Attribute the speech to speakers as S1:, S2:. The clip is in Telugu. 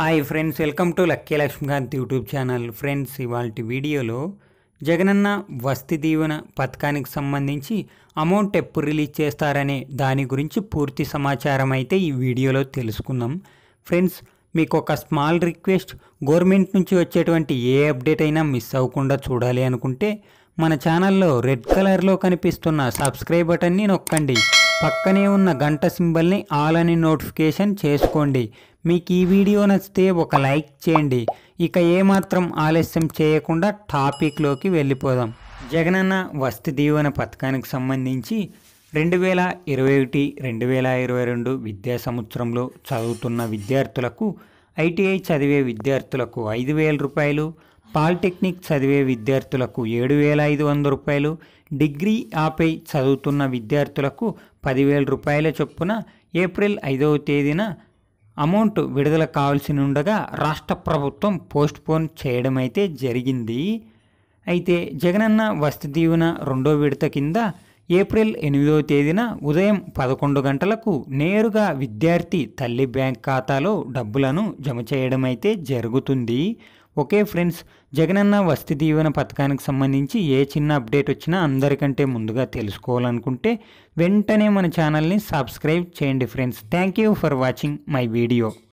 S1: hi friends welcome to Lucky Lakshmikanth YouTube channel friends ఇవాళ వీడియోలో జగనన్న వస్తి దీవెన పథకానికి సంబంధించి అమౌంట్ ఎప్పుడు రిలీజ్ చేస్తారనే దాని గురించి పూర్తి సమాచారం అయితే ఈ వీడియోలో తెలుసుకుందాం ఫ్రెండ్స్ మీకు ఒక స్మాల్ రిక్వెస్ట్ గవర్నమెంట్ నుంచి వచ్చేటువంటి ఏ అప్డేట్ అయినా మిస్ అవ్వకుండా చూడాలి అనుకుంటే మన ఛానల్లో రెడ్ కలర్లో కనిపిస్తున్న సబ్స్క్రైబ్ బటన్ని నొక్కండి పక్కనే ఉన్న గంట సింబల్ని ఆల్ అని నోటిఫికేషన్ చేసుకోండి మీకు ఈ వీడియో నచ్చితే ఒక లైక్ చేయండి ఇక ఏమాత్రం ఆలస్యం చేయకుండా టాపిక్లోకి వెళ్ళిపోదాం జగనన్న వస్తు దీవెన పథకానికి సంబంధించి రెండు వేల ఇరవై ఒకటి రెండు వేల ఇరవై రెండు విద్యా సంవత్సరంలో చదువుతున్న విద్యార్థులకు ఐటీఐ చదివే విద్యార్థులకు ఐదు వేల రూపాయలు పాలిటెక్నిక్ చదివే విద్యార్థులకు ఏడు వేల ఐదు వందల రూపాయలు డిగ్రీ ఆపై చదువుతున్న విద్యార్థులకు పదివేల రూపాయల చొప్పున ఏప్రిల్ ఐదవ తేదీన అమౌంట్ విడుదల కావాల్సి ఉండగా రాష్ట్ర ప్రభుత్వం పోస్ట్ పోన్ చేయడం అయితే జరిగింది అయితే జగనన్న వసతి దీవెన రెండో విడత కింద ఏప్రిల్ ఎనిమిదవ తేదీన ఉదయం పదకొండు గంటలకు నేరుగా విద్యార్థి తల్లి బ్యాంక్ ఖాతాలో డబ్బులను జమ చేయడం అయితే జరుగుతుంది ఓకే ఫ్రెండ్స్ జగనన్న వసతి దీవెన పథకానికి సంబంధించి ఏ చిన్న అప్డేట్ వచ్చినా అందరికంటే ముందుగా తెలుసుకోవాలనుకుంటే వెంటనే మన ఛానల్ని సబ్స్క్రైబ్ చేయండి friends thank you for watching my video